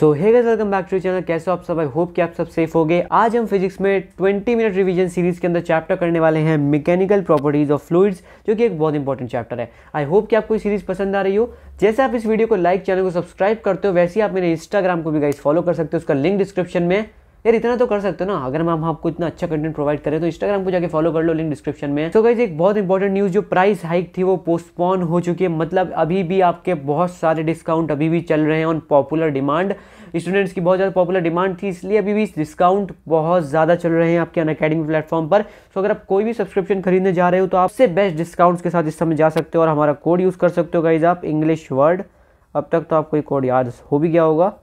so hey guys welcome back to channel कैसे आप सब आई होप कि आप सब सेफ हो गए आज हम फिजिक्स में 20 मिनट रिवीजन सीरीज के अंदर चैप्टर करने वाले हैं मैकेनिकल प्रॉपर्टीज ऑफ फ्लूइड्स जो कि एक बहुत इंपॉर्टेंट चैप्टर है आई होप कि आपको सीरीज पसंद आ रही हो जैसे आप इस वीडियो को लाइक चैनल को सब्सक्राइब करते हो वैसे ही आप मेरे इंस्टाग्राम को भी गाइस फॉलो कर सकते हो उसका लिंक डिस्क्रिप्शन में यार इतना तो कर सकते हो ना अगर हम आपको इतना अच्छा कंटेंट प्रोवाइड करें तो इंस्टाग्राम को जाके फॉलो कर लो लिंक डिस्क्रिप्शन में तो गाइज एक बहुत इंपॉर्टेंट न्यूज़ जो प्राइस हाइक थी वो पोस्टपोन हो चुकी है मतलब अभी भी आपके बहुत सारे डिस्काउंट अभी भी चल रहे हैं ऑन पॉपुलर डिमांड स्टूडेंट्स की बहुत ज़्यादा पॉपुलर डिमांड थी इसलिए अभी भी डिस्काउंट बहुत ज़्यादा चल रहे हैं आपके अन अकेडमी प्लेटफॉर्म पर सो अगर आप कोई भी सब्सक्रिप्शन खरीदने जा रहे हो तो आपसे बेस्ट डिस्काउंट्स के साथ इस समय जा सकते हो और हमारा कोड यूज़ कर सकते हो गाइज आप इंग्लिश वर्ड अब तक तो आपको कोड याद हो भी गया होगा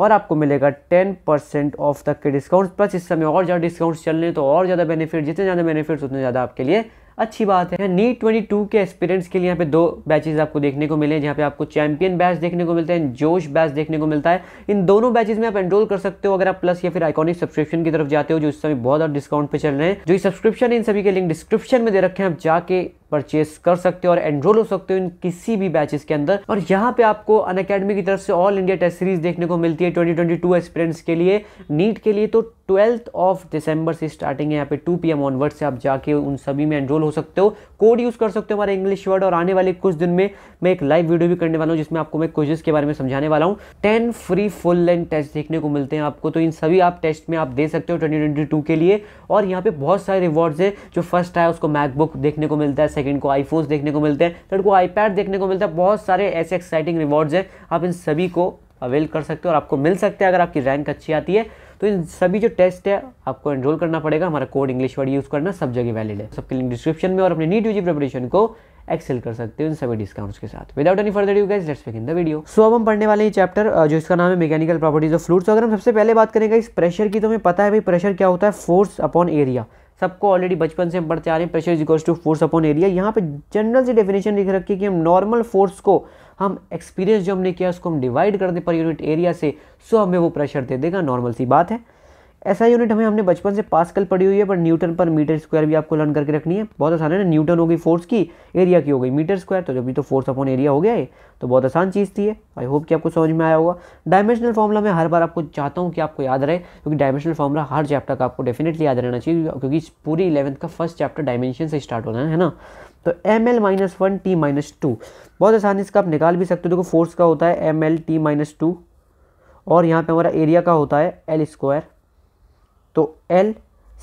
और आपको मिलेगा टेन परसेंट ऑफ तक के डिस्काउंट प्लस इस समय और ज़्यादा डिस्काउंट्स चल रहे हैं तो और ज़्यादा बेनिफिट जितने ज़्यादा बेनिफिट्स उतने ज़्यादा आपके लिए अच्छी बात है नी ट्वेंटी टू के एक्सपीरियंस के लिए यहाँ पे दो बैचेज आपको देखने को मिले हैं जहाँ पे आपको चैंपियन बैच देखने को मिलता है जोश बैच देखने को मिलता है इन दोनों बैचेज में आप एनरोल कर सकते हो अगर आप प्लस या फिर आइकॉनिक सब्सक्रिप्शन की तरफ जाते हो जो इस समय बहुत ज्यादा डिस्काउंट पे चल रहे हैं जो सब्सक्रिप्शन है इन सभी के लिंक डिस्क्रिप्शन में दे रखे हैं आप जाके परचेस कर सकते हो और एनरोल हो सकते हो इन किसी भी बैचेस के अंदर और यहाँ पे आपको अन अकेडमी की तरफ से ऑल इंडिया टेस्ट सीरीज देखने को मिलती है 2022 एक्सपीरियंस के लिए नीट के लिए तो ट्वेल्थ ऑफ दिसंबर से स्टार्टिंग है यहाँ पे 2 एम ऑनवर्ड से आप जाके उन सभी में एनरोल हो सकते हो कोड यूज़ कर सकते हो हमारे इंग्लिश वर्ड और आने वाले कुछ दिन में मैं एक लाइव वीडियो भी करने वाला हूँ जिसमें आपको मैं क्विजेस के बारे में समझाने वाला हूँ ten free full length test देखने को मिलते हैं आपको तो इन सभी आप टेस्ट में आप दे सकते हो ट्वेंटी के लिए और यहाँ पे बहुत सारे रिवॉर्ड्स है जो फर्स्ट आया उसको मैकबुक देखने को मिलता है सेकंड को आईफोन्स देखने को मिलते हैं थर्ड को आईपैड देखने को मिलता है बहुत सारे ऐसे एक्साइटिंग रिवॉर्ड्स हैं आप इन सभी को अवेल कर सकते हो और आपको मिल सकते हैं अगर आपकी रैंक अच्छी आती है तो इन सभी जो टेस्ट है आपको एनरोल करना पड़ेगा हमारा कोड इंग्लिश वर्ड यूज़ करना सब जगह वैलिड है सबके लिंक डिस्क्रिप्शन में और अपने नीट यूजी प्रिपरेशन को एक्सेल कर सकते हो इन सभी डिस्काउंट्स के साथ without any further you guys let's begin the video so अब हम पढ़ने वाले हैं चैप्टर जो इसका नाम है मैकेनिकल प्रॉपर्टीज ऑफ फ्लूड्स अगर हम सबसे पहले बात करेंगे इस प्रेशर की तो हमें पता है भाई प्रेशर क्या होता है फोर्स अपॉन एरिया सबको ऑलरेडी बचपन से हम पढ़ते आ रहे हैं pressure is equals to force upon area यहाँ पे जनरल से डेफिनेशन लिख रखी है कि हम नॉर्मल फोर्स को हम एक्सपीरियंस जो हमने किया उसको हम डिवाइड कर दें पर यूनिट एरिया से सो हमें वो प्रेशर दे देगा नॉर्मल सी बात है ऐसा यूनिट हमें हमने बचपन से पास्कल पड़ी हुई है पर न्यूटन पर मीटर स्क्वायर भी आपको लर्न करके रखनी है बहुत आसान है ना न्यूटन हो गई फोर्स की एरिया की हो गई मीटर स्क्वायर तो जब भी तो फोर्स अपॉन एरिया हो गया है तो बहुत आसान चीज़ थी है आई होप कि आपको समझ में आया होगा डायमेंशनल फॉर्मला मैं हर बार आपको चाहता हूँ कि आपको याद रहे क्योंकि डायमेंशनल फॉर्मला हर चैप्टर का आपको डेफिनेटली याद रहना चाहिए क्योंकि पूरी इलेवंथ का फर्स्ट चैप्टर डायमेंशन से स्टार्ट होना है ना तो M L minus one T minus two बहुत आसानी इसका आप निकाल भी सकते हो देखो फोर्स का होता है M L T minus two और यहाँ पे हमारा एरिया का होता है एल स्क्वायर तो एल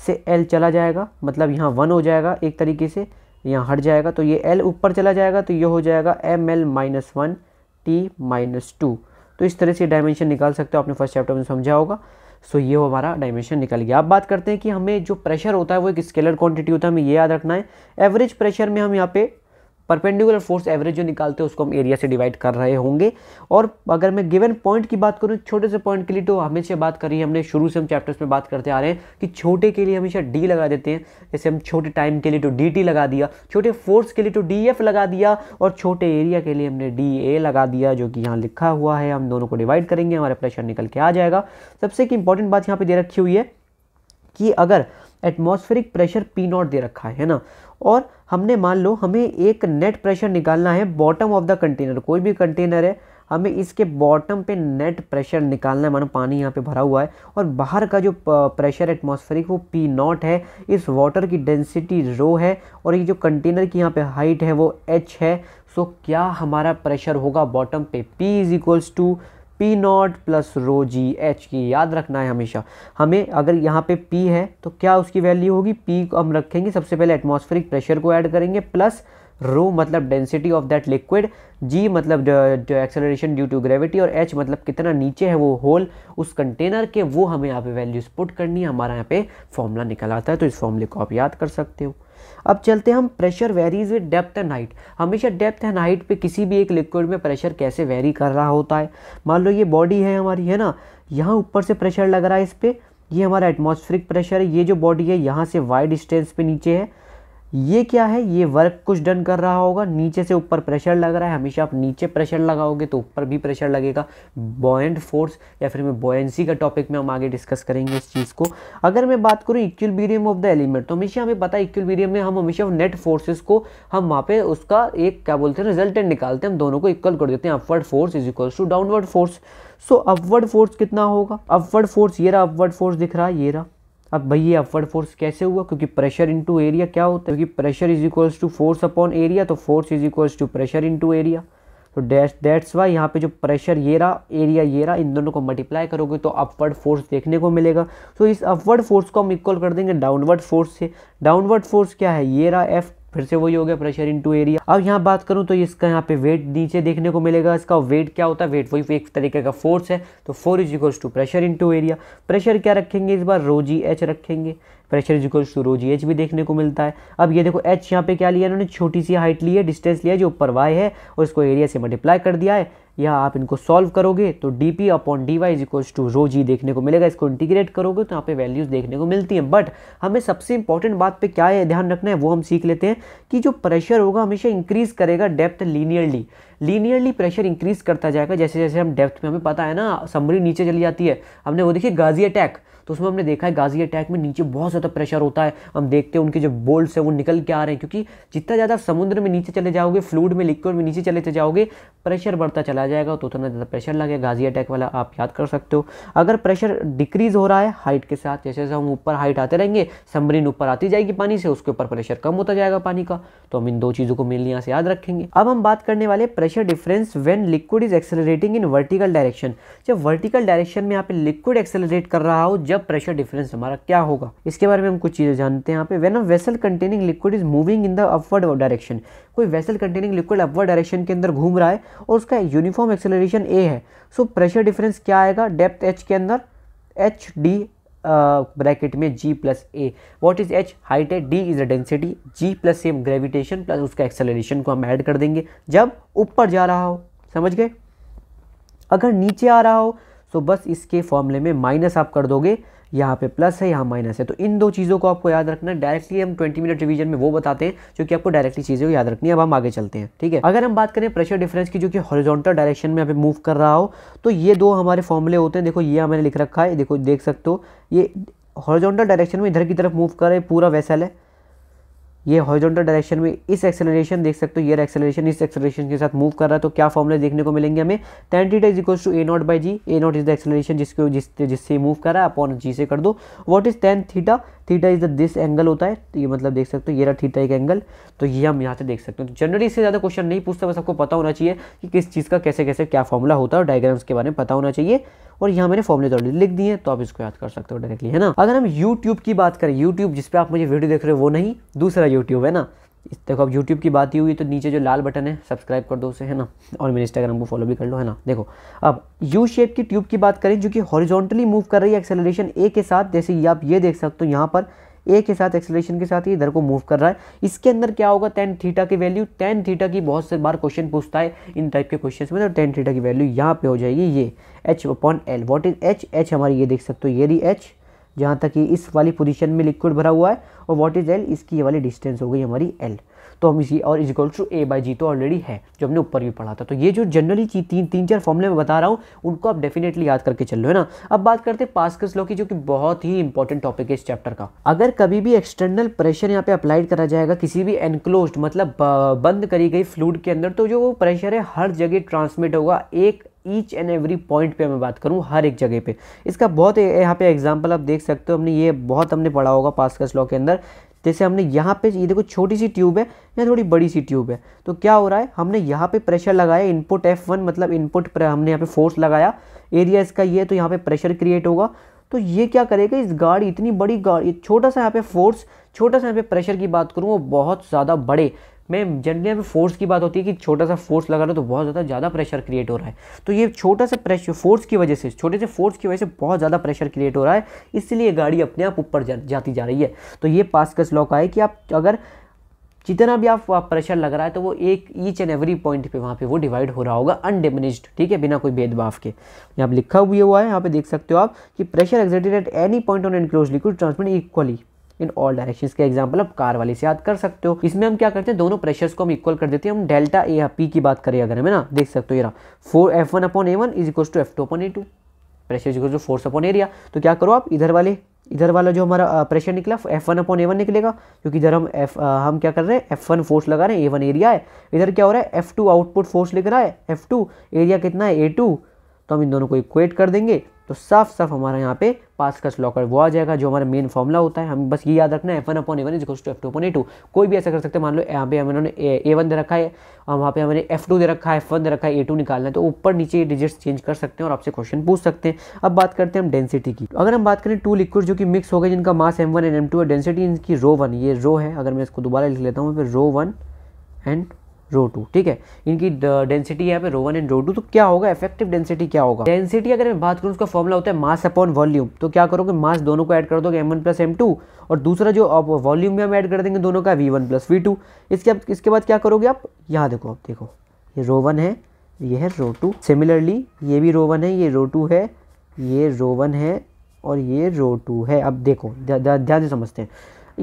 से एल चला जाएगा मतलब यहाँ वन हो जाएगा एक तरीके से यहाँ हट जाएगा तो ये एल ऊपर चला जाएगा तो ये हो जाएगा M L minus one T minus two तो इस तरह से डायमेंशन निकाल सकते हो आपने फर्स्ट चैप्टर में समझा होगा सो ये हमारा डायमेंशन निकल गया अब बात करते हैं कि हमें जो प्रेशर होता है वो एक स्केलर क्वांटिटी होता है हमें ये याद रखना है एवरेज प्रेशर में हम यहाँ पे परपेंडिकुलर फोर्स एवरेज जो निकालते हैं उसको हम एरिया से डिवाइड कर रहे होंगे और अगर मैं गिवन पॉइंट की बात करूँ छोटे से पॉइंट के लिए तो हमेशा बात करी हमने शुरू से हम चैप्टर्स में बात करते आ रहे हैं कि छोटे के लिए हमेशा डी लगा देते हैं जैसे हम छोटे टाइम के लिए तो डी लगा दिया छोटे फोर्स के लिए तो डी लगा दिया और छोटे एरिया के लिए हमने डी लगा दिया जो कि यहाँ लिखा हुआ है हम दोनों को डिवाइड करेंगे हमारा प्रेशर निकल के आ जाएगा सबसे एक इंपॉर्टेंट बात यहाँ पर दे रखी हुई है कि अगर एटमॉस्फेरिक प्रेशर पी नॉट दे रखा है ना और हमने मान लो हमें एक नेट प्रेशर निकालना है बॉटम ऑफ द कंटेनर कोई भी कंटेनर है हमें इसके बॉटम पे नेट प्रेशर निकालना है मानो पानी यहाँ पे भरा हुआ है और बाहर का जो प्रेशर एटमॉस्फेरिक वो पी नॉट है इस वाटर की डेंसिटी रो है और ये जो कंटेनर की यहाँ पे हाइट है वो एच है सो क्या हमारा प्रेशर होगा बॉटम पे P is equals to P naught plus rho G H की याद रखना है हमेशा हमें अगर यहाँ पे पी है तो क्या उसकी वैल्यू होगी पी को हम रखेंगे सबसे पहले एटमॉस्फेरिक प्रेशर को ऐड करेंगे प्लस रो मतलब density of that liquid G मतलब एक्सेलरेशन ड्यू टू ग्रेविटी और एच मतलब कितना नीचे है वो होल उस कंटेनर के वो हमें यहाँ पे वैल्यूज पुट करनी है हमारा यहाँ पे फॉर्मूला निकल आता है तो इस फॉर्मूले को आप याद कर सकते हो अब चलते हम pressure varies with depth and height हमेशा डेप्थ एंड हाइट पे किसी भी एक लिक्विड में प्रेशर कैसे वेरी कर रहा होता है मान लो ये बॉडी है हमारी है ना यहाँ ऊपर से प्रेशर लग रहा है इस पर ये हमारा एटमॉस्फेरिक प्रेशर है ये जो बॉडी है यहाँ से वाइड डिस्टेंस पे नीचे है ये क्या है ये वर्क कुछ डन कर रहा होगा नीचे से ऊपर प्रेशर लग रहा है हमेशा आप नीचे प्रेशर लगाओगे तो ऊपर भी प्रेशर लगेगा बॉयंट फोर्स या फिर मैं बॉयंसी का टॉपिक में हम आगे डिस्कस करेंगे इस चीज़ को अगर मैं बात करूँ इक्वलबीरियम ऑफ द एलिमेंट तो हमेशा हमें पता है इक्वलबीरियम में हम हमेशा नेट फोर्सेज को हम वहाँ पर उसका एक क्या बोलते हैं रिजल्टेंट निकालते हैं हम दोनों को इक्वल कर देते हैं upward force is equals to downward force so upward force कितना होगा अपवर्ड फोर्स ये रहा अपवर्ड फोर्स दिख रहा है ये रहा अब भाई ये अपवर्ड फोर्स कैसे हुआ क्योंकि प्रेशर इनटू एरिया क्या होता है क्योंकि pressure is equals to force upon area तो force is equals to pressure into area तो डैश दैट्स वाई यहाँ पे जो प्रेशर ये रहा एरिया ये रहा इन दोनों को मल्टीप्लाई करोगे तो अपवर्ड फोर्स देखने को मिलेगा तो इस अपवर्ड फोर्स को हम इक्वल कर देंगे डाउनवर्ड फोर्स से डाउनवर्ड फोर्स क्या है ये रहा एफ फिर से वही हो गया प्रेशर इनटू एरिया अब यहाँ बात करूँ तो इसका यहाँ पे वेट नीचे देखने को मिलेगा इसका वेट क्या होता है वेट वही एक तरीके का फोर्स है तो force is equals to pressure into area pressure क्या रखेंगे इस बार रोजी एच रखेंगे pressure is equals to rho G H भी देखने को मिलता है अब ये देखो एच यहाँ पे क्या लिया इन्होंने छोटी सी हाइट ली है डिस्टेंस लिया जो ऊपर वाई है और इसको एरिया से मल्टीप्लाई कर दिया है या आप इनको सॉल्व करोगे तो D P upon D Y equals to rho G देखने को मिलेगा इसको इंटीग्रेट करोगे तो यहाँ पे वैल्यूज़ देखने को मिलती हैं बट हमें सबसे इंपॉर्टेंट बात पे क्या है ध्यान रखना है वो हम सीख लेते हैं कि जो प्रेशर होगा हमेशा इंक्रीज़ करेगा depth linearly linearly pressure increase करता जाएगा जैसे जैसे हम डेप्थ में हमें पता है ना समरी नीचे चली जाती है हमने वो देखिए गाजी अटैक तो उसमें हमने देखा है गाजी अटैक में नीचे बहुत ज़्यादा प्रेशर होता है हम देखते हैं उनके जो बोल्ट है वो निकल के आ रहे हैं क्योंकि जितना ज़्यादा समुद्र में नीचे चले जाओगे फ्लूड में लिक्विड में नीचे चले जाओगे प्रेशर बढ़ता चला जाएगा तो उतना ज़्यादा प्रेशर लगेगा गाजी अटैक वाला आप याद कर सकते हो अगर प्रेशर डिक्रीज़ हो रहा है हाइट के साथ जैसे जैसे हम ऊपर हाइट आते रहेंगे समरीन ऊपर आती जाएगी पानी से उसके ऊपर प्रेशर कम होता जाएगा पानी का तो हम इन दो चीज़ों को मेनली यहाँ से याद रखेंगे अब हम बात करने वाले pressure difference when liquid is accelerating in vertical direction जब वर्टिकल डायरेक्शन में यहाँ पे लिक्विड एक्सेलरेट कर रहा हो जब यह प्रेशर डिफरेंस हमारा क्या होगा इसके बारे में हम कुछ चीज़ें जानते हैं यहाँ पे when a vessel containing liquid is moving in the upward direction कोई vessel containing liquid upward direction के अंदर घूम रहा है और उसका यूनिफॉर्म एक्सेलरेशन ए है सो प्रेशर डिफरेंस क्या आएगा डेप्थ एच के अंदर एच डी ब्रैकेट में G plus A what is H height है D is a density G plus same gravitation plus उसका एक्सेलरेशन को हम ऐड कर देंगे जब ऊपर जा रहा हो समझ गए अगर नीचे आ रहा हो सो तो बस इसके फॉर्मूले में माइनस आप कर दोगे यहाँ पे प्लस है यहाँ माइनस है तो इन दो चीज़ों को आपको याद रखना है डायरेक्टली हम 20 मिनट रिवीजन में वो बताते हैं जो कि आपको डायरेक्टली चीज़ें को याद रखनी है अब हम आगे चलते हैं ठीक है अगर हम बात करें प्रेशर डिफरेंस की जो कि हॉरिजॉन्टल डायरेक्शन में यहाँ पे मूव कर रहा हो तो ये दो हमारे फॉर्मूले होते हैं देखो ये मैंने लिख रखा है देखो देख सकते हो ये हॉरिजॉन्टल डायरेक्शन में इधर की तरफ मूव करे पूरा वैसल है ये हॉरिजॉन्टल डायरेक्शन में इस एक्सेलरेशन देख सकते हो ये एक्सेलरेशन इस एक्सेलरेशन के साथ मूव कर रहा है तो क्या फॉर्मूले देखने को मिलेंगे हमें tan theta is equals to A naught by G A naught is the acceleration जिसको जिस जिससे मूव कर रहा है अपॉन जी से कर दो what is tan theta theta is the this angle होता है तो ये मतलब देख सकते हो ये रहा थीटा एक एंगल तो ये हम यहाँ से देख सकते हैं तो जनरली इससे ज़्यादा क्वेश्चन नहीं पूछता बस आपको पता होना चाहिए कि किस चीज़ का कैसे कैसे क्या फॉर्मूला होता है और डायग्राम्स के बारे में पता होना चाहिए और यहाँ मैंने फॉर्मूले ऑलरेडी लिख दिए तो आप इसको याद कर सकते हो डायरेक्टली है ना अगर हम यूट्यूब की बात करें यूट्यूब जिस पर आप मुझे वीडियो देख रहे हो वो नहीं दूसरा यूट्यूब है ना देखो अब यूट्यूब की बात ही हुई तो नीचे जो लाल बटन है सब्सक्राइब कर दो उसे है ना और मेरे इंस्टाग्राम को फॉलो भी कर लो है ना देखो अब यू शेप की ट्यूब की बात करें जो कि हॉरिजॉन्टली मूव कर रही है एक्सेलरेशन ए के साथ जैसे ये आप ये देख सकते हो यहाँ पर ए के साथ एक्सेलरेशन के साथ ही इधर को मूव कर रहा है इसके अंदर क्या होगा टेन थीटा की वैल्यू टेन थीटा की बहुत से बार क्वेश्चन पूछता है इन टाइप के क्वेश्चन में तो टेन थीटा की वैल्यू यहाँ पे हो जाएगी ये H upon L what is H H हमारी ये देख सकते हो ये रही एच जहाँ तक कि इस वाली पोजीशन में लिक्विड भरा हुआ है और व्हाट इज़ एल इसकी ये वाली डिस्टेंस हो गई हमारी एल तो हम इसी और is equal to A by G तो ऑलरेडी है जो हमने ऊपर भी पढ़ा था तो ये जो जनरली चीज तीन तीन चार फॉर्मूले में बता रहा हूँ उनको आप डेफिनेटली याद करके चल रहे हो ना अब बात करते हैं पास्कल्स लॉ की जो कि बहुत ही इंपॉर्टेंट टॉपिक है इस चैप्टर का अगर कभी भी एक्सटर्नल प्रेशर यहाँ पे अप्लाइड करा जाएगा किसी भी एनक्लोज मतलब बंद करी गई फ्लूड के अंदर तो जो वो प्रेशर है हर जगह ट्रांसमिट होगा एक ईच एंड एवरी पॉइंट पे मैं बात करूँ हर एक जगह पे इसका बहुत यहाँ पे एग्जांपल आप देख सकते हो हमने ये बहुत हमने पढ़ा होगा पास्कस लॉ के अंदर जैसे हमने यहाँ पे ये देखो छोटी सी ट्यूब है या थोड़ी बड़ी सी ट्यूब है तो क्या हो रहा है हमने यहाँ पे प्रेशर लगाया इनपुट एफ वन मतलब इनपुट पर हमने यहाँ पे फोर्स लगाया एरिया इसका ये तो यहाँ पे प्रेशर क्रिएट होगा तो ये क्या करेगा इस गाड़ी इतनी बड़ी गाड़ी छोटा सा यहाँ पे फोर्स छोटा सा यहाँ पे प्रेशर की बात करूँ वो बहुत ज़्यादा बड़े में जनरली हमें फोर्स की बात होती है कि छोटा सा फोर्स लगा रहे तो बहुत ज़्यादा ज़्यादा प्रेशर क्रिएट हो रहा है तो ये छोटा सा प्रेशर फोर्स की वजह से छोटे से फोर्स की वजह से बहुत ज़्यादा प्रेशर क्रिएट हो रहा है इसलिए गाड़ी अपने आप ऊपर जा, जाती जा रही है तो ये पास का का है कि आप अगर जितना भी आप प्रेशर लग रहा है तो वो एक ईच एंड एवरी पॉइंट पे वहाँ पे वो डिवाइड हो रहा होगा अनडेमेज ठीक है बिना कोई भेदभाव के यहाँ पे लिखा हुआ हुआ है यहाँ पे देख सकते हो आप कि pressure exerted at any point on enclosed liquid transmit equally in all direction के एग्जाम्पल आप कार वाले से याद कर सकते हो इसमें हम क्या करते हैं दोनों प्रेशर्स को हम इक्वल कर देते हैं हम डेल्टा ए पी की बात करें अगर हमें ना देख सकते हो force F one upon A one is equal to F two upon A two pressure equal to force upon area तो क्या करो आप इधर वाले इधर वाला जो हमारा प्रेशर निकला F one upon A one निकलेगा क्योंकि इधर हम एफ हम क्या कर रहे हैं एफ वन फोर्स लगा रहे हैं ए वन एरिया है इधर क्या हो रहा है एफ टू आउटपुट फोर्स लिख रहा है एफ टू एरिया कितना है ए टू तो हम इन दोनों को इक्वेट कर देंगे तो साफ साफ हमारा यहाँ पे पास्कस लॉकर वो आ जाएगा जो हमारा मेन फॉर्मूला होता है हम बस ये याद रखना है F one upon A one इजकोस to F two upon A two कोई भी ऐसा कर सकते हैं मान लो यहाँ पे हमने ए वन दे रखा है और वहाँ पे हमने एफ टू दे रखा है एफ वन दे रखा है ए टू निकालना है तो ऊपर नीचे डिजिट्स चेंज कर सकते हैं और आपसे क्वेश्चन पूछ सकते हैं अब बात करते हैं हम डेंसिटी की अगर हम बात करें टू लिक्विड जो कि मिक्स हो गए जिनका mass M one and M two है डेंसिटी इनकी रो वन ये रो है अगर मैं इसको दोबारा लिख लेता हूँ फिर rho one and rho two ठीक है इनकी डेंसिटी यहाँ पे rho one and rho two तो क्या होगा इफेक्टिव डेंसिटी क्या होगा डेंसिटी अगर मैं बात करूँ उसका फॉर्मुला होता है मास अपॉन वॉल्यूम तो क्या करोगे मास दोनों को ऐड कर दोगे M one plus M two और दूसरा जो आप वॉल्यूम में हम ऐड कर देंगे दोनों का V one plus V two इसके अब इसके बाद क्या करोगे आप यहाँ देखो आप देखो ये रो वन है ये है रो टू सिमिलरली ये भी रो वन है ये रो टू है ये रो वन है और ये रो टू है अब देखो ध्यान से समझते हैं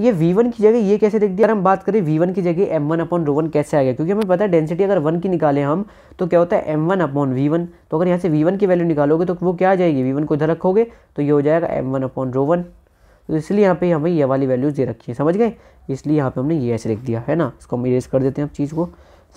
ये V1 की जगह ये कैसे देख दिया अगर हम बात करें V1 की जगह M1 वन अपॉन रो कैसे आ गया क्योंकि हमें पता है डेंसिटी अगर वन की निकालें हम तो क्या होता है M1 वन अपॉन वी तो अगर यहाँ से V1 की वैल्यू निकालोगे तो वो क्या आ जाएगी V1 को इधर रखोगे तो ये हो जाएगा M1 वन अपॉन रो तो इसलिए यहाँ पे हमें ये वाली वैल्यूज़ दे रखी है समझ गए इसलिए यहाँ पे हमने ये ऐसे लिख दिया है ना इसको हम इरेज कर देते हैं अब चीज़ को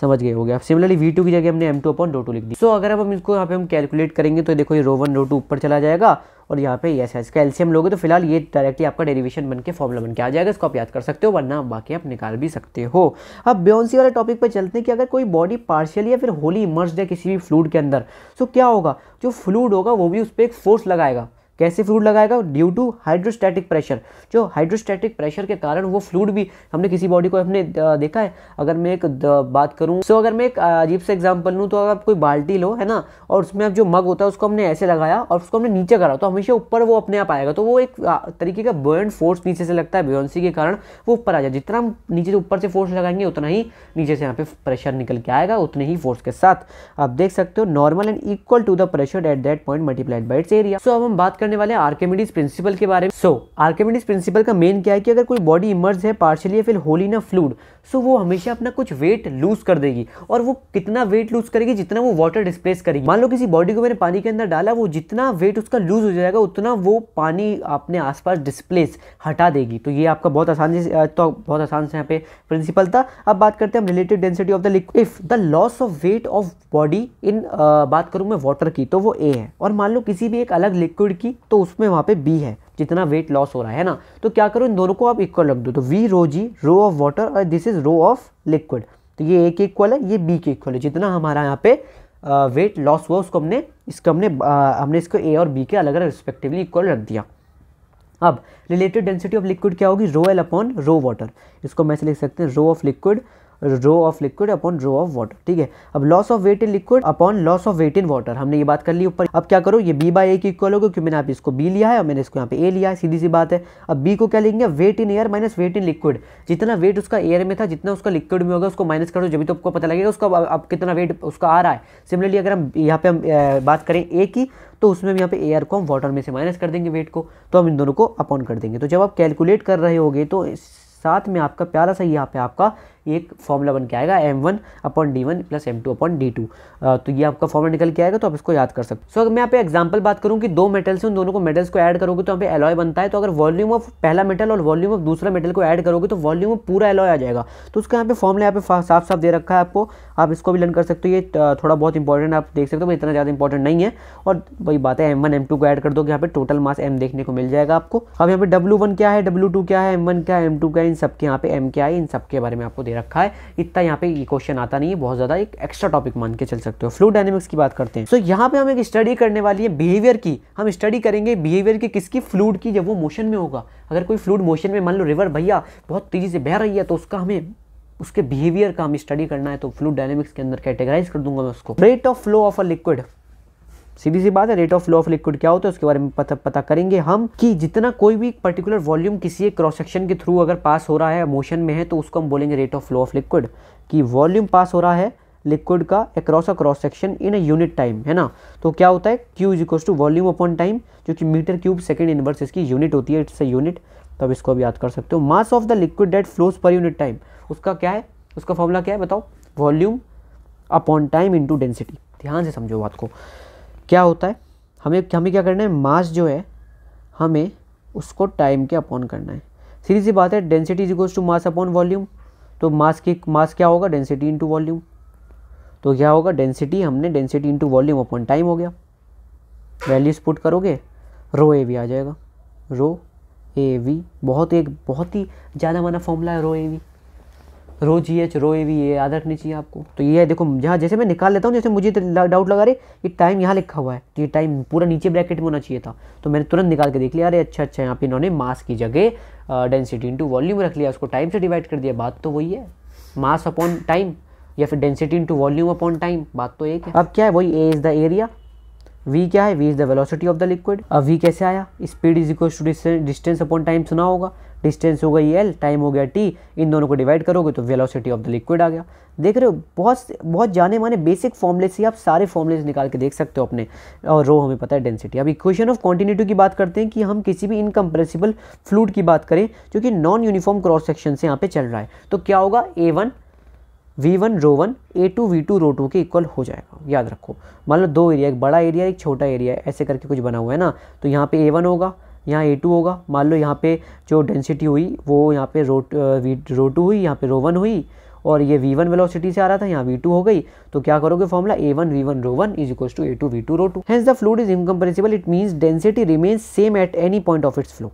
समझ गए हो गया सिमिलरली वी टू की जगह हमने M two upon rho two लिख दी सो so, अगर अब हम इसको यहाँ पे हम कैलकुलेट करेंगे तो देखो ये रो वन रो टू ऊपर चला जाएगा और यहाँ पे यस एस कैल्शियम लोगे तो फिलहाल ये डायरेक्टली आपका डेरिवेशन बन के फॉर्मूला बन के आ जाएगा इसको आप याद कर सकते हो वरना बाकी आप निकाल भी सकते हो अब बेउंसी वाले टॉपिक पर चलते हैं कि अगर कोई बॉडी पार्शियल या फिर होली इमर्ज है किसी भी फ्लूड के अंदर सो तो क्या होगा जो फ्लूड होगा वो भी उस पर एक फोर्स लगाएगा कैसे फ्लूड लगाएगा ड्यू टू हाइड्रोस्टैटिक प्रेशर जो हाइड्रोस्टैटिक प्रेशर के कारण वो फ्लूड भी हमने किसी बॉडी को हमने देखा है अगर मैं एक बात करूँ सो so, अगर मैं एक अजीब से एग्जाम्पल लूँ तो अगर आप कोई बाल्टी लो है ना और उसमें आप जो मग होता है उसको हमने ऐसे लगाया और उसको हमने नीचे करा तो हमेशा ऊपर वो अपने आप आएगा तो वो एक तरीके का बर्न फोर्स नीचे से लगता है बियॉन्सी के कारण वो ऊपर आ जाए जितना हम नीचे से ऊपर से फोर्स लगाएंगे उतना ही नीचे से यहाँ पे प्रेशर निकल के आएगा उतने ही फोर्स के साथ आप देख सकते हो normal and equal to the pressure at that point multiplied by its area so अब हम बात करें करने वाले आर्केमिडीज प्रिंसिपल के बारे में सो आर्केमिडीज प्रिंसिपल का मेन क्या है कि अगर कोई बॉडी इमर्ज है पार्शली या फिर होल इन अ फ्लूड सो वो हमेशा अपना कुछ वेट लूज कर देगी और वो कितना वेट लूज करेगी जितना वो वाटर डिस्प्लेस करेगी मान लो किसी बॉडी को मैंने पानी के अंदर डाला वो जितना वेट उसका लूज हो जाएगा उतना वो पानी अपने आसपास डिस्प्लेस हटा देगी तो ये आपका बहुत आसान से तो बहुत आसान से यहाँ पे प्रिंसिपल था अब बात करते हैं हम relative density of the liquid if the loss of weight of body in बात करूँ मैं वाटर की तो वो ए है और मान लो किसी भी एक अलग लिक्विड की तो उसमें वहाँ पे बी है जितना वेट लॉस हो रहा है ना तो क्या करो इन दोनों को आप इक्वल रख दो तो V rho G rho of water और this is rho of liquid तो ये एक इक्वल है ये बी के इक्वल है जितना हमारा यहाँ पे वेट लॉस हुआ उसको हमने इसको हमने हमने इसको ए और बी के अलग अलग रिस्पेक्टिवली इक्वल रख दिया अब रिलेटेड डेंसिटी ऑफ लिक्विड क्या होगी rho L upon rho water इसको मैं ऐसे लिख सकते हैं rho of liquid rho of liquid upon rho of water ठीक है अब loss of weight in liquid upon loss of weight in water हमने ये बात कर ली ऊपर अब क्या करो ये बी बाई ए की इक्वल होगा क्योंकि मैंने आप इसको बी लिया है और मैंने इसको यहाँ पे ए लिया है सीधी सी बात है अब बी को क्या लेंगे weight in air minus weight in liquid जितना वेट उसका एयर में था जितना उसका लिक्विड में होगा उसको माइनस करो जब तो आपको पता लगेगा उसका अब कितना वेट उसका आ रहा है सिमिलरली अगर हम यहाँ पे हम बात करें ए की तो उसमें भी यहाँ पे एयर को हम वाटर में से माइनस कर देंगे वेट को तो हम इन दोनों को अपॉन कर देंगे तो जब आप कैलकुलेट कर रहे होगे तो साथ में आपका प्यारा सा यहाँ पे आपका एक फॉर्मूला बन के आएगा M one upon D one plus M two upon D two तो ये आपका फॉर्मूला निकल के आएगा तो आप इसको याद कर सकते हो सो अगर मैं यहाँ पे एग्जाम्पल बात करूँ कि दो मेटल्स उन दोनों को मेटल्स को ऐड करोगे तो यहाँ पे एलॉय बनता है तो अगर वॉल्यूम ऑफ पहला मेटल और वॉल्यूम ऑफ दूसरा मेटल को ऐड करोगे तो वॉल्यूम ऑफ पूरा एलॉय आ जाएगा तो उसका यहाँ पे फॉर्मूला यहाँ पे साफ साफ दे रखा है आपको आप इसको भी लर्न कर सकते हो ये थोड़ा बहुत इंपॉर्टेंट आप देख सकते हो इतना ज़्यादा इंपॉर्टेंट नहीं है और वही बात है एम वन एम टू को ऐड कर दो यहाँ पे टोटल मास एम देखने को मिल जाएगा आपको अब यहाँ पे डब्ल्यू वन क्या है डब्ल्यू टू क्या है एम वन क्या है एम टू क्या है इन सबके यहाँ पे एम क्या है इन सबके बारे में आपको दे रखा है इतना यहाँ पे ये क्वेश्चन आता नहीं है बहुत ज़्यादा एक एक्स्ट्रा टॉपिक मान के चल सकते हो फ्लू डायनेमिक्स की बात करते हैं सो यहाँ पे हम एक स्टडी करने वाली है बिहेवियर की हम स्टडी करेंगे बिहेवियर की किसकी फ्लूड की जब वो मोशन में होगा अगर कोई फ्लूड मोशन में मान लो रिवर भैया बहुत तेज़ी से बह रही है तो उसका हमें उसके बिहेवियर का हमें स्टडी करना है तो फ्लू डायनेमिक्स के अंदर कैटेगराइज कर दूंगा मैं उसको rate of flow of a liquid सीधी सी बात है rate of flow of liquid क्या होता है उसके बारे में पता पता करेंगे हम कि जितना कोई भी पर्टिकुलर वॉल्यूम किसी एक क्रॉस सेक्शन के थ्रू अगर पास हो रहा है मोशन में है तो उसको हम बोलेंगे rate of flow of liquid कि वॉल्यूम पास हो रहा है लिक्विड का across a cross section in a unit time है ना तो क्या होता है Q is equals to volume upon time जो कि मीटर क्यूब सेकेंड इनवर्स इसकी यूनिट होती है इट्स अ यूनिट तो अब इसको अब याद कर सकते हो mass of the liquid that flows per unit time उसका क्या है उसका फॉर्मूला क्या है बताओ volume upon time into density ध्यान से समझो बात को क्या होता है हमें हमें क्या करना है मास जो है हमें उसको टाइम के अपॉन करना है सीधी सी बात है density is equals to mass upon volume तो मास की मास क्या होगा डेंसिटी इंटू वॉल्यूम तो क्या होगा डेंसिटी हमने density into volume upon time हो गया वैल्यूज पुट करोगे रो ए वी आ जाएगा रो ए वी बहुत एक बहुत ही ज़्यादा माना फॉर्मूला है rho A V rho G H rho A V A याद रखनी चाहिए आपको तो ये है देखो जहाँ जैसे मैं निकाल लेता हूँ जैसे मुझे डाउट लगा रहे ये टाइम यहाँ लिखा हुआ है तो ये टाइम पूरा नीचे ब्रैकेट में होना चाहिए था तो मैंने तुरंत निकाल के देख लिया अरे अच्छा अच्छा यहाँ पे इन्होंने मास की जगह डेंसिटी इंटू वॉल्यूम रख लिया उसको टाइम से डिवाइड कर दिया बात तो वही है मास अपॉन टाइम या फिर density into volume upon time बात तो एक है अब क्या है वही A is the area V क्या है V is the velocity of the liquid अब वी कैसे आया speed is equal to distance upon time सुना होगा डिस्टेंस हो गई एल टाइम हो गया टी इन दोनों को डिवाइड करोगे तो वेलोसिटी ऑफ द लिक्विड आ गया देख रहे हो बहुत बहुत जाने माने बेसिक फॉर्मूले से आप सारे फॉर्मूलेज निकाल के देख सकते हो अपने और रो हमें पता है डेंसिटी अब इक्वेशन ऑफ कॉन्टीन्यूटी की बात करते हैं कि हम किसी भी इनकम्प्रेसिबल फ्लूड की बात करें जो कि नॉन यूनिफॉर्म क्रॉस सेक्शन से यहाँ पे चल रहा है तो क्या होगा A one V one rho one A two V two rho two के इक्वल हो जाएगा याद रखो मान लो दो एरिया एक बड़ा एरिया एक छोटा एरिया ऐसे करके कुछ बना हुआ है ना तो यहाँ पे ए वन होगा यहाँ ए टू होगा मान लो यहाँ पे जो डेंसिटी हुई वो यहाँ पे रो रो टू हुई यहाँ पे रो वन हुई और ये वी वन वेलोसिटी से आ रहा था यहाँ वी टू हो गई तो क्या करोगे formula A one V one rho one is equal to A two V two rho two hence the fluid is incompressible it means density remains same at any point of its flow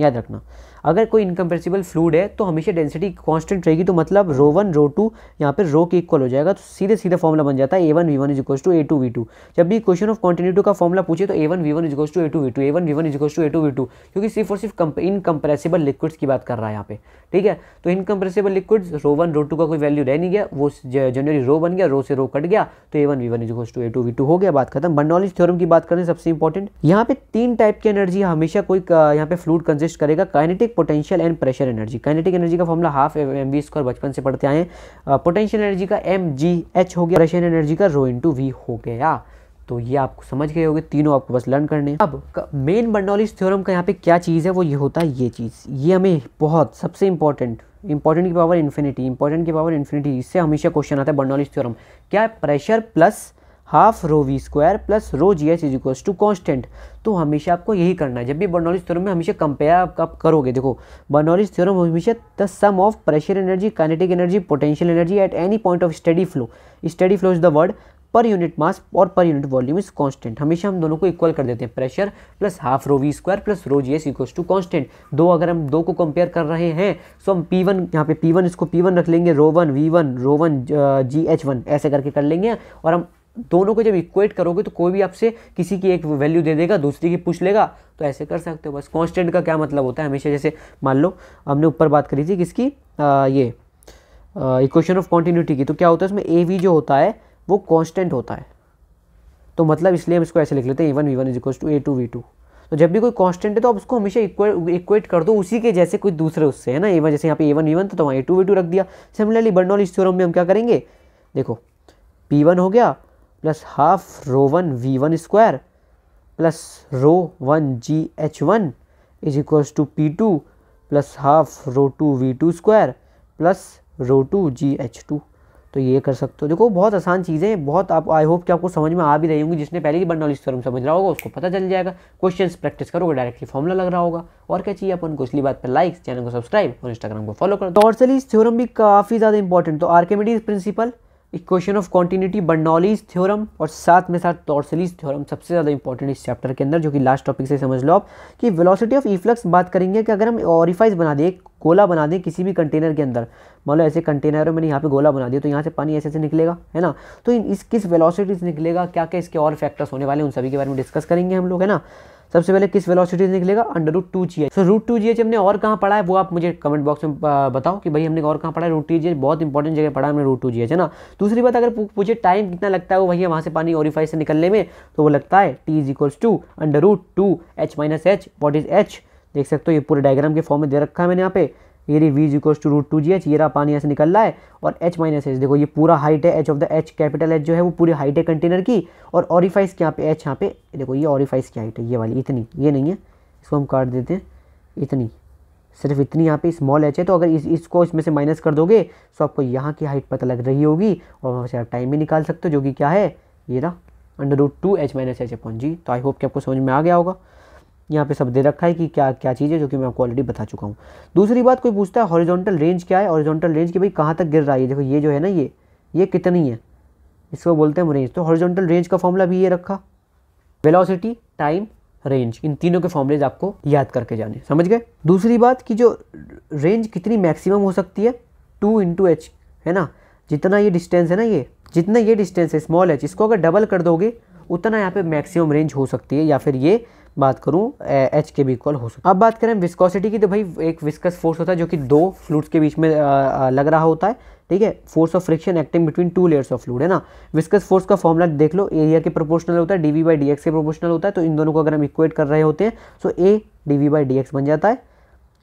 याद रखना अगर कोई incompressible fluid है तो हमेशा density constant रहेगी तो मतलब रो वन रो टू यहाँ पर रो के इक्वल हो जाएगा तो सीधे सीधा फॉर्मला बन जाता है A one V one is equal to A two V two जब भी क्वेश्चन ऑफ कॉन्टिन्यूटी का फॉर्मला पूछे तो A one V one is equal to A two V two A one V one is equal to A two V two क्योंकि सिर्फ और सिर्फ incompressible liquids की बात कर रहा है यहाँ पे ठीक है तो incompressible liquids rho one rho two का कोई वैल्यू रह नहीं गया वो जनरली रो बन गया रो से रो कट गया तो A one V one is equal to A two V two हो गया बात खत्म बर्नॉलिज थ्योरम की बात करें सबसे इंपॉर्टेंट यहाँ पे तीन टाइप की एनर्जी हमेशा कोई यहाँ पे फ्लूड कंजेस्ट करेगा kinetic potential and pressure energy kinetic energy का formula half M V square बचपन से पढ़ते आए पोटेंशियल एनर्जी का एम जी एच हो गया प्रेशर एनर्जी का रो इन टू वी हो गया तो ये आपको समझ गए होंगे तीनों आपको बस लर्न करने अब मेन बर्नौलिस थ्योरम का यहाँ पे क्या चीज़ है वो ये होता है ये चीज़ ये हमें बहुत सबसे इंपॉर्टेंट इंपॉर्टेंट की पावर इन्फिनिटी इंपॉर्टेंट की पावर इन्फिनिटी इससे हमेशा क्वेश्चन आता है बर्नौलिस थ्योरम क्या pressure plus half rho V square plus rho G H is equals to constant तो हमेशा आपको यही करना है जब भी बर्नॉलिज थ्योरम में हमेशा कंपेयर आप करोगे देखो बर्नॉलिज थ्योरम हमेशा the sum of pressure energy kinetic energy potential energy at any point of steady flow steady flow is the word per unit mass और per unit volume is constant हमेशा हम दोनों को equal कर देते हैं pressure plus half rho V square plus rho G S equals to constant दो अगर हम दो को कंपेयर कर रहे हैं सो हम पी वन यहाँ पे पी वन इसको पी वन रख लेंगे rho one V one rho one G H one ऐसे करके कर लेंगे और हम दोनों को जब इक्वेट करोगे तो कोई भी आपसे किसी की एक वैल्यू दे देगा दूसरी की पूछ लेगा तो ऐसे कर सकते हो बस कॉन्स्टेंट का क्या मतलब होता है हमेशा जैसे मान लो हमने ऊपर बात करी थी किसकी आ, ये इक्वेशन ऑफ कॉन्टीन्यूटी की तो क्या होता है उसमें ए वी जो होता है वो कॉन्स्टेंट होता है तो मतलब इसलिए हम इसको ऐसे लिख लेते हैं A one V one is equal to A two V two तो जब भी कोई कांस्टेंट है तो आप उसको हमेशा इक्वेट कर दो उसी के जैसे कोई दूसरे उससे है ना ए वन जैसे यहाँ पे ए वन वी वन तो वहाँ ए टू वी टू रख दिया सिमिलरली बर्नॉल इस थ्योरम में हम क्या करेंगे देखो पी वन हो गया plus half rho one V one square plus rho one G H one is equals to P two plus half rho two V two square plus rho two G H two तो ये कर सकते हो देखो बहुत आसान चीज़ें बहुत आप आई होप कि आपको समझ में आ भी रही होंगी जिसने पहले ही बन नॉलेज थ्योरम समझ रहा होगा उसको पता चल जाएगा क्वेश्चंस प्रैक्टिस करोगे डायरेक्टली फॉर्मुला लग रहा होगा और क्या चाहिए अपन को इसलिए बात पर लाइक चैनल को सब्सक्राइब और इंस्टाग्राम को फॉलो करो तो और चलिए इस थ्योरम भी काफ़ी ज़्यादा इंपॉर्टेंट तो Archimedes principle equation of continuity Bernoulli's theorem और साथ में साथ टॉर्सलीज थ्योरम सबसे ज़्यादा इंपॉर्टेंट इस चैप्टर के अंदर जो कि लास्ट टॉपिक से समझ लो आप कि वेलोसिटी ऑफ इफ्लक्स बात करेंगे कि अगर हम ऑरिफाइज बना दें गोला बना दें किसी भी कंटेनर के अंदर मान लो ऐसे कंटेनर मैंने यहाँ पे गोला बना दिया तो यहाँ से पानी ऐसे ऐसे निकलेगा है ना तो इन इस किस वेलोसिटी से निकलेगा क्या क्या इसके और फैक्टर्स होने वाले उन सभी के बारे में डिस्कस करेंगे हम लोग है ना सबसे पहले किस वेलोसिटी से निकलेगा under root two G so root two G H हमने और कहाँ पढ़ा है वो आप मुझे कमेंट बॉक्स में बताओ कि भाई हमने और कहाँ पढ़ा है रूट टू जी बहुत इंपॉर्टेंट जगह पढ़ा हमने रूट टू जी है ना दूसरी बात अगर मुझे टाइम कितना लगता है वो भैया वहाँ से पानी ओरिफाई से निकलने में तो वो लगता है T is equals to under root two H minus H what is H देख सकते हो ये पूरे डायग्राम के फॉर्म में दे रखा है मैंने यहाँ पे ये रही V equals to root two G H ये रहा पानी यहाँ से निकल रहा है और एच माइनस एच देखो ये पूरा हाइट है H of the H capital H जो है वो पूरी हाइट है कंटेनर की और ऑरिफाइस के यहाँ पे एच यहाँ पे देखो ये ऑरिफाइस की हाइट है ये वाली इतनी ये नहीं है इसको हम काट देते हैं इतनी सिर्फ इतनी यहाँ पे स्मॉल एच है तो अगर इस इसको इसमें से माइनस कर दोगे तो आपको यहाँ की हाइट पता लग रही होगी और वहाँ से आप टाइम भी निकाल सकते हो जो कि क्या है ये रहा under root two H minus H upon G तो आई होप कि आपको समझ में आ गया होगा यहाँ पे सब दे रखा है कि क्या क्या चीज़ है जो कि मैं आपको ऑलरेडी बता चुका हूँ दूसरी बात कोई पूछता है हॉरिजॉन्टल रेंज क्या है हॉरिजॉन्टल रेंज की भाई कहाँ तक गिर रहा है देखो ये जो है ना ये ये कितनी है इसको बोलते हैं हम रेंज तो हॉरिजॉन्टल रेंज का फॉर्मूला भी ये रखा वेलोसिटी टाइम रेंज इन तीनों के फॉर्मूलेज आपको याद करके जाने समझ गए दूसरी बात कि जो रेंज कितनी मैक्सिमम हो सकती है टू इंटू एच है ना जितना ये डिस्टेंस है ना ये जितना ये डिस्टेंस है स्मॉल एच इसको अगर डबल कर दोगे उतना यहाँ पे मैक्सिमम रेंज हो सकती है या फिर ये बात करूँ एच के भी इक्वल हो सकता है अब बात करें विस्कोसिटी की तो भाई एक विस्कस फोर्स होता है जो कि दो फ्लूड्स के बीच में लग रहा होता है ठीक है force of friction acting between two layers of fluid है ना विस्कस फोर्स का फॉर्मुला देख लो एरिया के प्रोपोर्शनल होता है वी बाई डी के प्रोपोर्शनल होता है तो इन दोनों को अगर हम इक्वेट कर रहे होते हैं so A V by D बन जाता है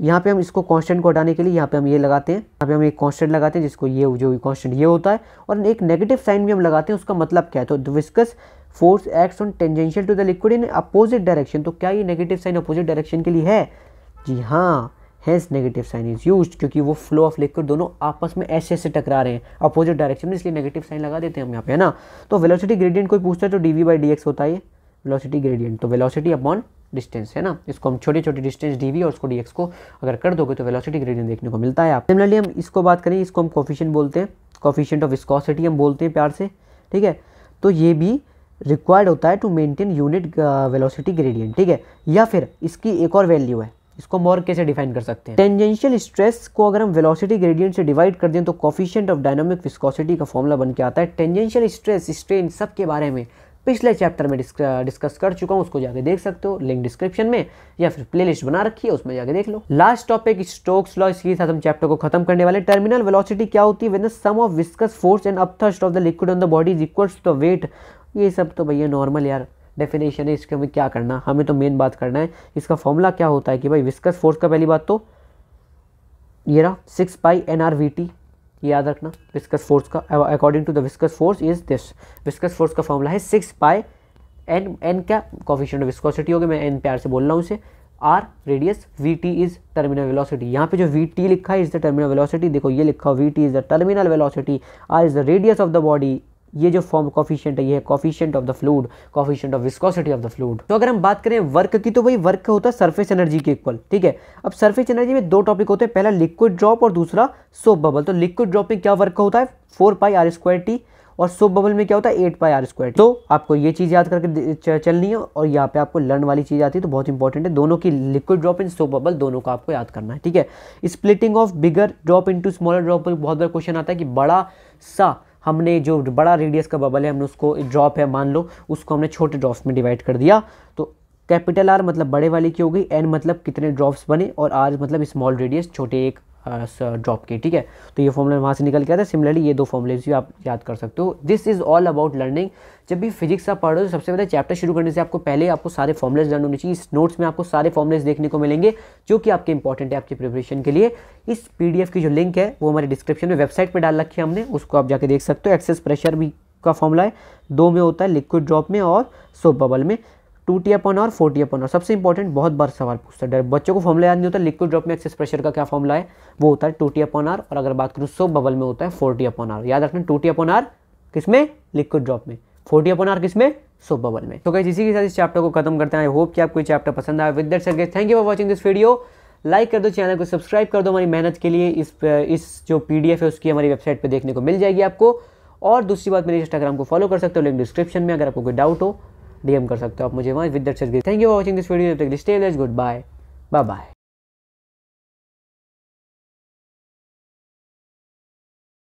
यहाँ पे हम इसको कांस्टेंट को हटाने के लिए यहाँ पे हम ये लगाते हैं यहाँ पे हम एक कांस्टेंट लगाते हैं जिसको ये जो कांस्टेंट ये होता है और एक नेगेटिव साइन भी हम लगाते हैं उसका मतलब क्या है तो viscous force acts on tangential to the liquid in opposite direction तो क्या ये नेगेटिव साइन अपोजिट डायरेक्शन के लिए है जी हाँ hence negative sign is use क्योंकि वो फ्लो ऑफ लिक्विड दोनों आपस में ऐसे ऐसे टकरा रहे हैं अपोजिट डायरेक्शन में इसलिए नेगेटिव साइन लगा देते हैं हम यहाँ पे है ना तो वेलोसिटी ग्रेडियंट कोई पूछता है तो D V by D X होता है वेलोसिटी ग्रेडियंट तो वेलोसिटी अपॉन डिस्टेंस है ना इसको हम छोटे छोटे डिस्टेंस डी वी और उसको डी को अगर कर दोगे तो वेलोसिटी ग्रेडियंट देखने को मिलता है आप सिमिलरली हम इसको बात करें इसको हम कॉफिशियंट बोलते हैं कॉफिशियंट ऑफ विस्कॉसिटी हम बोलते हैं प्यार से ठीक है तो ये भी रिक्वायर्ड होता है to maintain unit velocity gradient ठीक है या फिर इसकी एक और वैल्यू है इसको हम और कैसे डिफाइन कर सकते हैं टेंजेंशियल स्ट्रेस को अगर हम वेलोसिटी ग्रेडियंट से डिवाइड कर दें तो कॉफिशियंट ऑफ डायनामिक विस्कोसिटी का फॉर्मूला बन के आता है टेंजेंशियल स्ट्रेस स्ट्रेन सब के बारे में पिछले चैप्टर में डिस्कस uh, कर चुका हूँ उसको जाके देख सकते हो लिंक डिस्क्रिप्शन में या फिर प्लेलिस्ट बना रखी है उसमें जाके देख लो लास्ट टॉपिक स्टोक्स लॉ इसके साथ हम चैप्टर को खत्म करने वाले टर्मिनल वेलोसिटी क्या होती है sum of viscous force and upthrust of the liquid on the body is equals the weight ये सब तो भैया नॉर्मल यार डेफिनेशन है इसके हमें क्या करना हमें तो मेन बात करना है इसका फॉर्मूला क्या होता है कि भाई विस्कस फोर्स का पहली बात तो ये रहा six pi N R V T याद रखना विस्कस फोर्स का according to the viscous force is this viscous force का फॉर्मूला है सिक्स पाई एन एन क्या कॉफिशन विस्कोसिटी होगी मैं एन प्यार से बोल रहा हूँ इसे R radius V T is terminal velocity यहाँ पे जो वी टी लिखा है इज द टर्मिनल वेलोसिटी देखो ये लिखा V T is the terminal velocity R is the radius of the body ये जो फॉर्म कॉफिशियंट है ये coefficient of the fluid coefficient of viscosity of the fluid तो अगर हम बात करें वर्क की तो वही वर्क होता है सरफेस एनर्जी के इक्वल ठीक है अब सरफेस एनर्जी में दो टॉपिक होते हैं पहला लिक्विड ड्रॉप और दूसरा सोप बबल तो लिक्विड ड्रॉप में क्या वर्क होता है four pi R square T और सोप बबल में क्या होता है एट पाई आर स्क्वायर तो आपको ये चीज़ याद करके चलनी है और यहाँ पे आपको लर्न वाली चीज़ आती है तो बहुत इंपॉर्टेंट है दोनों की liquid drop in soap bubble दोनों का आपको याद करना है ठीक है splitting of bigger drop into smaller drop बहुत बड़ा क्वेश्चन आता है कि बड़ा सा हमने जो बड़ा रेडियस का बबल है हमने उसको ड्रॉप है मान लो उसको हमने छोटे ड्रॉप्स में डिवाइड कर दिया तो कैपिटल आर मतलब बड़े वाले की हो गई एन मतलब कितने ड्रॉप्स बने और आर मतलब स्मॉल रेडियस छोटे एक ड्रॉप uh, के ठीक है तो ये फॉर्मूला वहाँ से निकल के आते हैं सिमिलरली ये दो फॉर्मूले भी आप याद कर सकते हो this is all about learning जब भी फिजिक्स आप पढ़ रहे हो सबसे पहले चैप्टर शुरू करने से आपको पहले आपको सारे फॉर्मुलेज लर्न होने चाहिए इस नोट्स में आपको सारे फॉर्मुलेज देखने को मिलेंगे जो कि आपके इंपॉर्टेंट है आपकी प्रिपरेशन के लिए इस पी की जो लिंक है वो हमारे डिस्क्रिप्शन में वेबसाइट पर डाल रखी है हमने उसको आप जाके देख सकते हो एक्सेस प्रेशर भी का फॉर्मूला है दो में होता है लिक्विड ड्रॉप में और सोप बबल में टू टी अपन और फोर टी अपन और सबसे इंपॉर्टेंट बहुत बार सवाल पूछता है बच्चों को फॉर्मला याद नहीं होता लिक्विड ड्रॉप में एक्सेस प्रेशर का क्या फॉर्मला है वो होता है टू टी अपन आर और अगर बात करूँ सो बबल में होता है फोर टी अपन आर याद रखना टू टी अपन आर किस में लिक्विड ड्रॉप में फोर टी अपन आर किस में सो बबल में तो कहीं इसी के साथ इस चैप्टर को खत्म करते हैं आई होप कि आपको ये चैप्टर पसंद आया with that sir thank you for watching this video like कर दो चैनल को सब्सक्राइब कर दो हमारी मेहनत के लिए इस इस जो एफ है उसकी हमारी वेबसाइट पर देखने को मिल जाएगी आपको और दूसरी बात मेरे इंस्टाग्राम को फॉलो कर सकते हो लिंक डिस्क्रिप्शन में अगर आपको कोई डाउट हो डीएम कर सकते हो आप मुझे वहाँ with that thank you for watching this video stay good bye bye bye